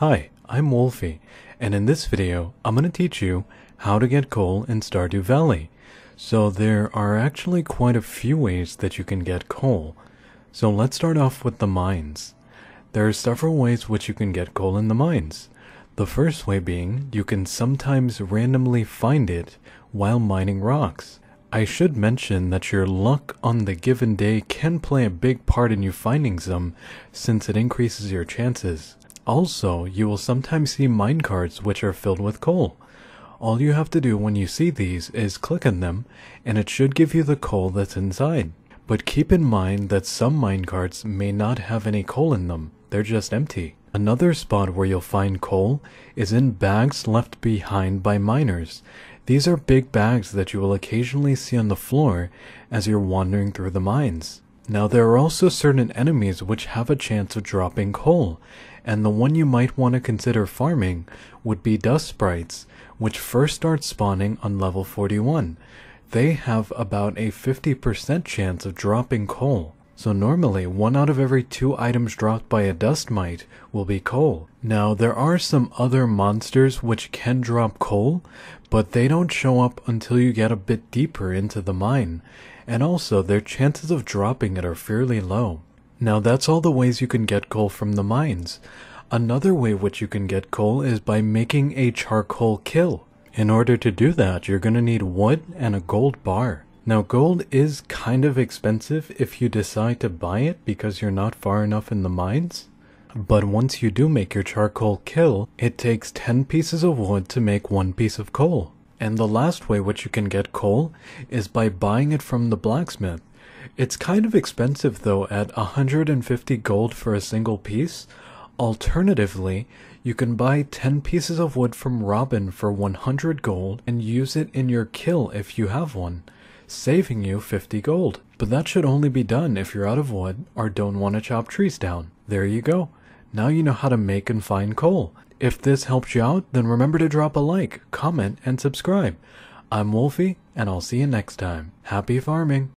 Hi, I'm Wolfie, and in this video, I'm going to teach you how to get coal in Stardew Valley. So there are actually quite a few ways that you can get coal. So let's start off with the mines. There are several ways which you can get coal in the mines. The first way being, you can sometimes randomly find it while mining rocks. I should mention that your luck on the given day can play a big part in you finding some, since it increases your chances. Also, you will sometimes see minecarts which are filled with coal. All you have to do when you see these is click on them, and it should give you the coal that's inside. But keep in mind that some minecarts may not have any coal in them, they're just empty. Another spot where you'll find coal is in bags left behind by miners. These are big bags that you will occasionally see on the floor as you're wandering through the mines. Now there are also certain enemies which have a chance of dropping coal, and the one you might want to consider farming would be dust sprites, which first start spawning on level 41. They have about a 50% chance of dropping coal, so normally, one out of every two items dropped by a dust mite will be coal. Now, there are some other monsters which can drop coal, but they don't show up until you get a bit deeper into the mine, and also their chances of dropping it are fairly low. Now, that's all the ways you can get coal from the mines. Another way which you can get coal is by making a charcoal kill. In order to do that, you're going to need wood and a gold bar. Now gold is kind of expensive if you decide to buy it because you're not far enough in the mines. But once you do make your charcoal kill, it takes 10 pieces of wood to make one piece of coal. And the last way which you can get coal is by buying it from the blacksmith. It's kind of expensive though at 150 gold for a single piece. Alternatively, you can buy 10 pieces of wood from Robin for 100 gold and use it in your kill if you have one saving you 50 gold. But that should only be done if you're out of wood or don't want to chop trees down. There you go. Now you know how to make and find coal. If this helped you out, then remember to drop a like, comment, and subscribe. I'm Wolfie, and I'll see you next time. Happy farming!